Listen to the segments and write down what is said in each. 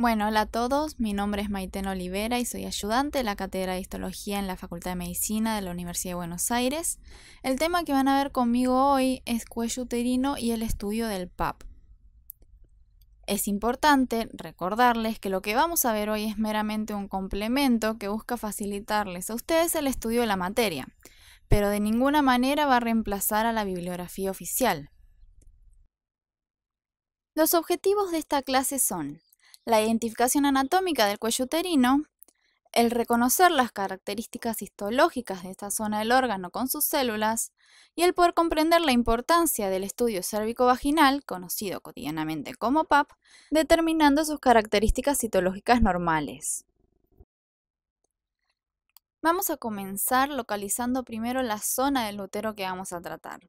Bueno, hola a todos, mi nombre es Maiten Olivera y soy ayudante de la Cátedra de Histología en la Facultad de Medicina de la Universidad de Buenos Aires. El tema que van a ver conmigo hoy es cuello uterino y el estudio del PAP. Es importante recordarles que lo que vamos a ver hoy es meramente un complemento que busca facilitarles a ustedes el estudio de la materia, pero de ninguna manera va a reemplazar a la bibliografía oficial. Los objetivos de esta clase son la identificación anatómica del cuello uterino, el reconocer las características histológicas de esta zona del órgano con sus células y el poder comprender la importancia del estudio cérvico-vaginal, conocido cotidianamente como PAP, determinando sus características citológicas normales. Vamos a comenzar localizando primero la zona del útero que vamos a tratar.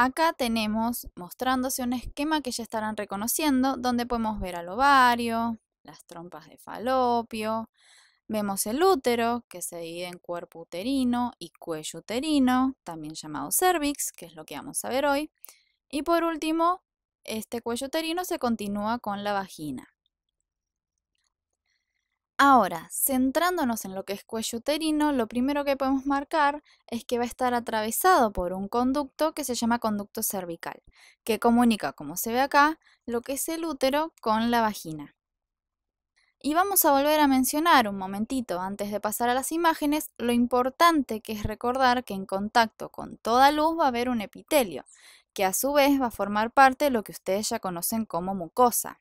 Acá tenemos mostrándose un esquema que ya estarán reconociendo, donde podemos ver al ovario, las trompas de falopio, vemos el útero, que se divide en cuerpo uterino y cuello uterino, también llamado cervix, que es lo que vamos a ver hoy. Y por último, este cuello uterino se continúa con la vagina. Ahora, centrándonos en lo que es cuello uterino, lo primero que podemos marcar es que va a estar atravesado por un conducto que se llama conducto cervical, que comunica, como se ve acá, lo que es el útero con la vagina. Y vamos a volver a mencionar un momentito antes de pasar a las imágenes lo importante que es recordar que en contacto con toda luz va a haber un epitelio, que a su vez va a formar parte de lo que ustedes ya conocen como mucosa.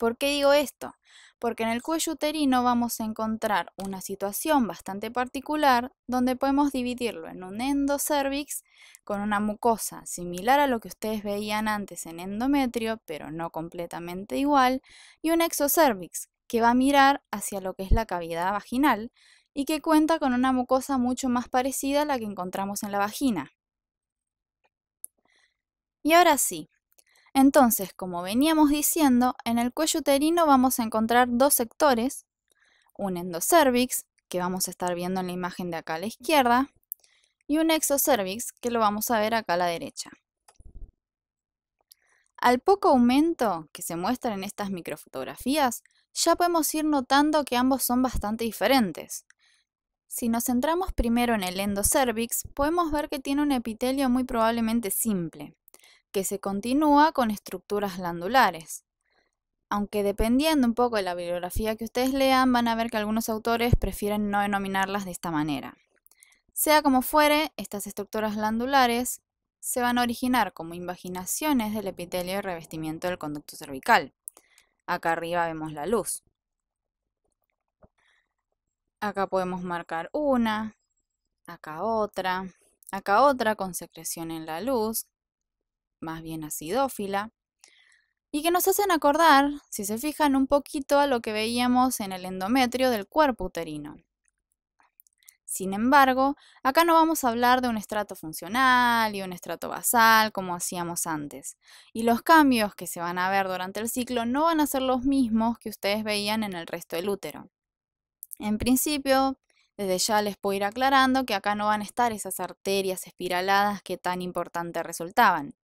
¿Por qué digo esto? Porque en el cuello uterino vamos a encontrar una situación bastante particular donde podemos dividirlo en un endocervix con una mucosa similar a lo que ustedes veían antes en endometrio, pero no completamente igual, y un exocervix que va a mirar hacia lo que es la cavidad vaginal y que cuenta con una mucosa mucho más parecida a la que encontramos en la vagina. Y ahora sí, entonces, como veníamos diciendo, en el cuello uterino vamos a encontrar dos sectores, un endocervix, que vamos a estar viendo en la imagen de acá a la izquierda, y un exocervix, que lo vamos a ver acá a la derecha. Al poco aumento que se muestra en estas microfotografías, ya podemos ir notando que ambos son bastante diferentes. Si nos centramos primero en el endocervix, podemos ver que tiene un epitelio muy probablemente simple, que se continúa con estructuras glandulares. Aunque dependiendo un poco de la bibliografía que ustedes lean, van a ver que algunos autores prefieren no denominarlas de esta manera. Sea como fuere, estas estructuras glandulares se van a originar como invaginaciones del epitelio y revestimiento del conducto cervical. Acá arriba vemos la luz. Acá podemos marcar una, acá otra, acá otra con secreción en la luz, más bien acidófila, y que nos hacen acordar, si se fijan, un poquito a lo que veíamos en el endometrio del cuerpo uterino. Sin embargo, acá no vamos a hablar de un estrato funcional y un estrato basal como hacíamos antes. Y los cambios que se van a ver durante el ciclo no van a ser los mismos que ustedes veían en el resto del útero. En principio, desde ya les puedo ir aclarando que acá no van a estar esas arterias espiraladas que tan importantes resultaban.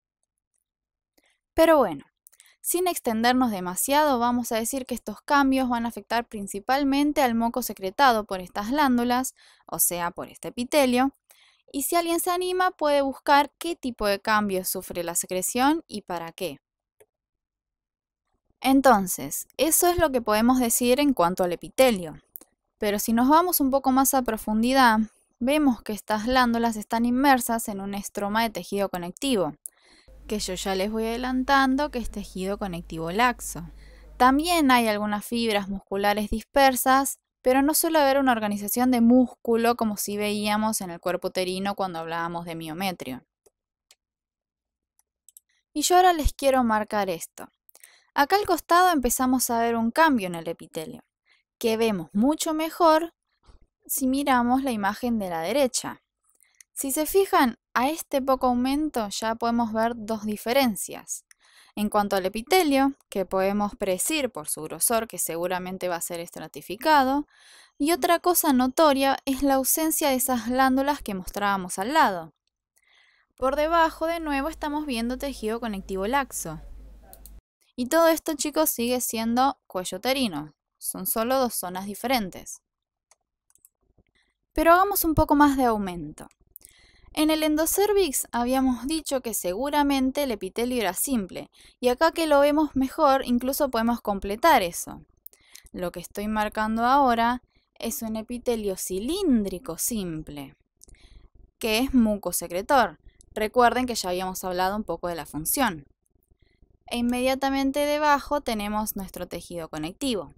Pero bueno, sin extendernos demasiado, vamos a decir que estos cambios van a afectar principalmente al moco secretado por estas glándulas, o sea, por este epitelio. Y si alguien se anima, puede buscar qué tipo de cambios sufre la secreción y para qué. Entonces, eso es lo que podemos decir en cuanto al epitelio. Pero si nos vamos un poco más a profundidad, vemos que estas glándulas están inmersas en un estroma de tejido conectivo, que yo ya les voy adelantando que es tejido conectivo laxo. También hay algunas fibras musculares dispersas, pero no suele haber una organización de músculo como si veíamos en el cuerpo uterino cuando hablábamos de miometrio. Y yo ahora les quiero marcar esto. Acá al costado empezamos a ver un cambio en el epitelio, que vemos mucho mejor si miramos la imagen de la derecha. Si se fijan, a este poco aumento ya podemos ver dos diferencias. En cuanto al epitelio, que podemos predecir por su grosor que seguramente va a ser estratificado, y otra cosa notoria es la ausencia de esas glándulas que mostrábamos al lado. Por debajo de nuevo estamos viendo tejido conectivo laxo. Y todo esto chicos sigue siendo cuello terino. son solo dos zonas diferentes. Pero hagamos un poco más de aumento. En el endocervix habíamos dicho que seguramente el epitelio era simple, y acá que lo vemos mejor incluso podemos completar eso. Lo que estoy marcando ahora es un epitelio cilíndrico simple, que es mucosecretor. Recuerden que ya habíamos hablado un poco de la función. E inmediatamente debajo tenemos nuestro tejido conectivo.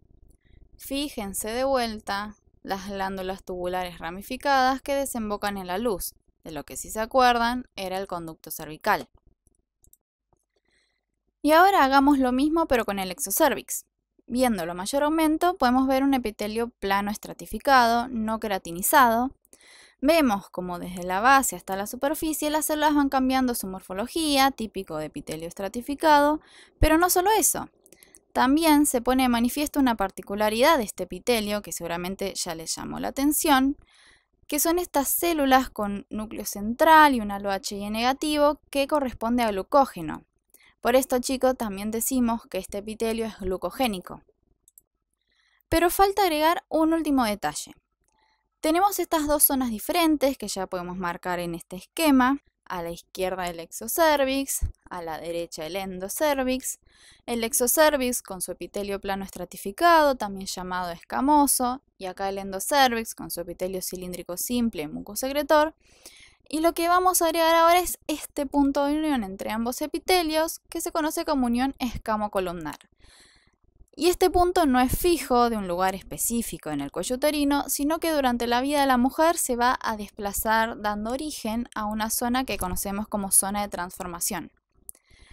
Fíjense de vuelta las glándulas tubulares ramificadas que desembocan en la luz, de lo que sí se acuerdan era el conducto cervical. Y ahora hagamos lo mismo pero con el exocervix. Viendo lo mayor aumento podemos ver un epitelio plano estratificado, no queratinizado. Vemos como desde la base hasta la superficie las células van cambiando su morfología, típico de epitelio estratificado, pero no solo eso. También se pone de manifiesto una particularidad de este epitelio que seguramente ya les llamó la atención, que son estas células con núcleo central y un halo negativo que corresponde a glucógeno. Por esto, chicos, también decimos que este epitelio es glucogénico. Pero falta agregar un último detalle. Tenemos estas dos zonas diferentes que ya podemos marcar en este esquema, a la izquierda el exocervix, a la derecha el endocervix. El exocervix con su epitelio plano estratificado, también llamado escamoso, y acá el endocervix con su epitelio cilíndrico simple, mucosecretor. Y lo que vamos a agregar ahora es este punto de unión entre ambos epitelios, que se conoce como unión escamo-columnar. Y este punto no es fijo de un lugar específico en el cuello uterino, sino que durante la vida de la mujer se va a desplazar dando origen a una zona que conocemos como zona de transformación.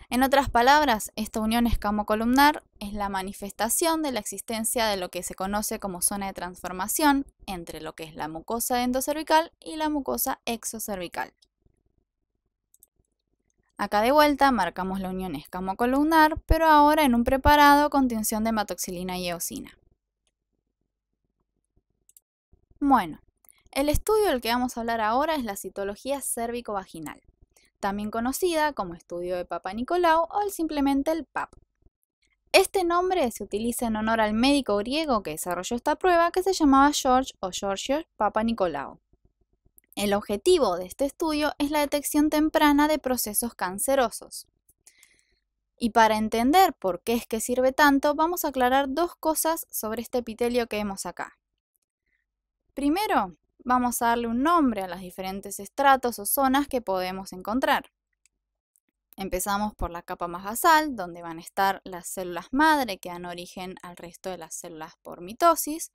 En otras palabras, esta unión escamocolumnar es la manifestación de la existencia de lo que se conoce como zona de transformación entre lo que es la mucosa endocervical y la mucosa exocervical. Acá de vuelta marcamos la unión escamocolumnar, pero ahora en un preparado con tinción de hematoxilina y eosina. Bueno, el estudio del que vamos a hablar ahora es la citología cérvico-vaginal, también conocida como estudio de Papa Nicolau o simplemente el PAP. Este nombre se utiliza en honor al médico griego que desarrolló esta prueba que se llamaba George o George Papa Nicolau. El objetivo de este estudio es la detección temprana de procesos cancerosos. Y para entender por qué es que sirve tanto, vamos a aclarar dos cosas sobre este epitelio que vemos acá. Primero, vamos a darle un nombre a los diferentes estratos o zonas que podemos encontrar. Empezamos por la capa más basal, donde van a estar las células madre que dan origen al resto de las células por mitosis.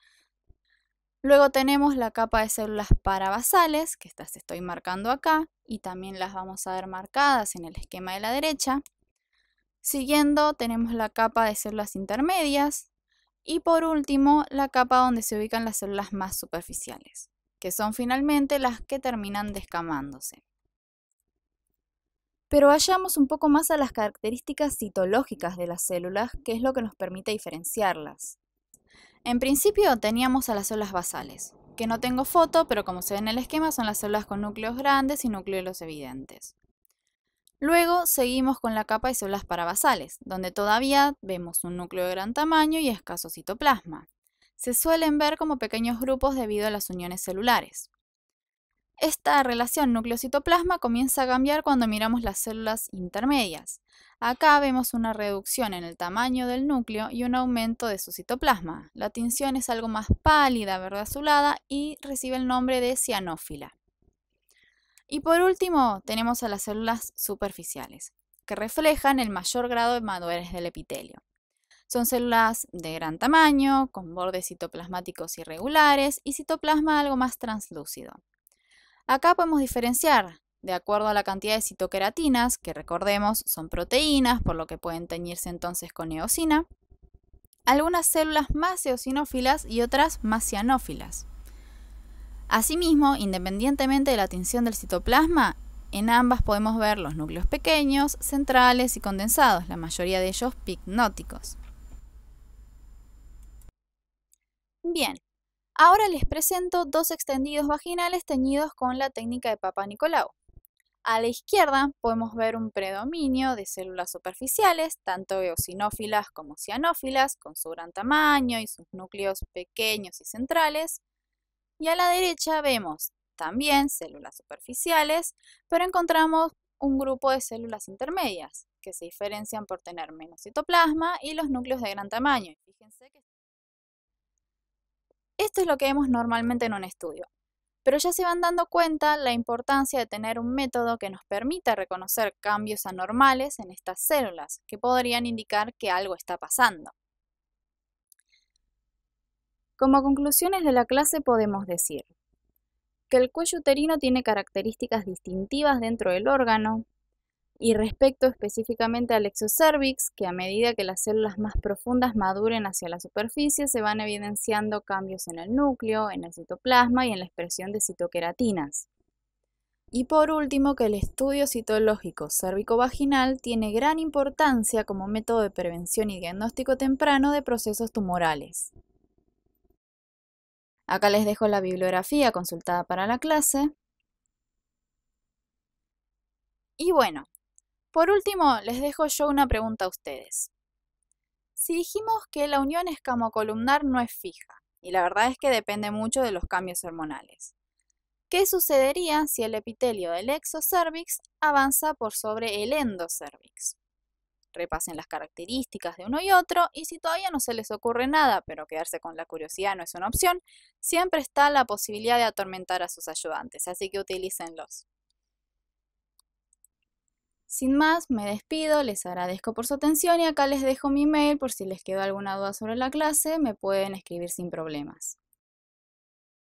Luego tenemos la capa de células parabasales, que estas estoy marcando acá, y también las vamos a ver marcadas en el esquema de la derecha. Siguiendo tenemos la capa de células intermedias y por último la capa donde se ubican las células más superficiales, que son finalmente las que terminan descamándose. Pero vayamos un poco más a las características citológicas de las células, que es lo que nos permite diferenciarlas. En principio teníamos a las células basales, que no tengo foto, pero como se ve en el esquema son las células con núcleos grandes y núcleos evidentes. Luego seguimos con la capa de células parabasales, donde todavía vemos un núcleo de gran tamaño y escaso citoplasma. Se suelen ver como pequeños grupos debido a las uniones celulares. Esta relación nucleocitoplasma comienza a cambiar cuando miramos las células intermedias. Acá vemos una reducción en el tamaño del núcleo y un aumento de su citoplasma. La tinción es algo más pálida, verde azulada y recibe el nombre de cianófila. Y por último, tenemos a las células superficiales, que reflejan el mayor grado de madurez del epitelio. Son células de gran tamaño, con bordes citoplasmáticos irregulares y citoplasma algo más translúcido. Acá podemos diferenciar de acuerdo a la cantidad de citoqueratinas, que recordemos son proteínas, por lo que pueden teñirse entonces con eosina, algunas células más eosinófilas y otras más cianófilas. Asimismo, independientemente de la tinción del citoplasma, en ambas podemos ver los núcleos pequeños, centrales y condensados, la mayoría de ellos pignóticos. Bien, Ahora les presento dos extendidos vaginales teñidos con la técnica de Papa Nicolau. A la izquierda podemos ver un predominio de células superficiales, tanto eosinófilas como cianófilas, con su gran tamaño y sus núcleos pequeños y centrales. Y a la derecha vemos también células superficiales, pero encontramos un grupo de células intermedias, que se diferencian por tener menos citoplasma y los núcleos de gran tamaño. Fíjense que esto es lo que vemos normalmente en un estudio. Pero ya se van dando cuenta la importancia de tener un método que nos permita reconocer cambios anormales en estas células, que podrían indicar que algo está pasando. Como conclusiones de la clase podemos decir que el cuello uterino tiene características distintivas dentro del órgano, y respecto específicamente al exocervix, que a medida que las células más profundas maduren hacia la superficie, se van evidenciando cambios en el núcleo, en el citoplasma y en la expresión de citoqueratinas. Y por último, que el estudio citológico cérvico-vaginal tiene gran importancia como método de prevención y diagnóstico temprano de procesos tumorales. Acá les dejo la bibliografía consultada para la clase. Y bueno, por último, les dejo yo una pregunta a ustedes. Si dijimos que la unión escamocolumnar no es fija, y la verdad es que depende mucho de los cambios hormonales, ¿qué sucedería si el epitelio del exocervix avanza por sobre el endocervix? Repasen las características de uno y otro y si todavía no se les ocurre nada, pero quedarse con la curiosidad no es una opción, siempre está la posibilidad de atormentar a sus ayudantes, así que utilícenlos. Sin más, me despido, les agradezco por su atención y acá les dejo mi mail por si les quedó alguna duda sobre la clase, me pueden escribir sin problemas.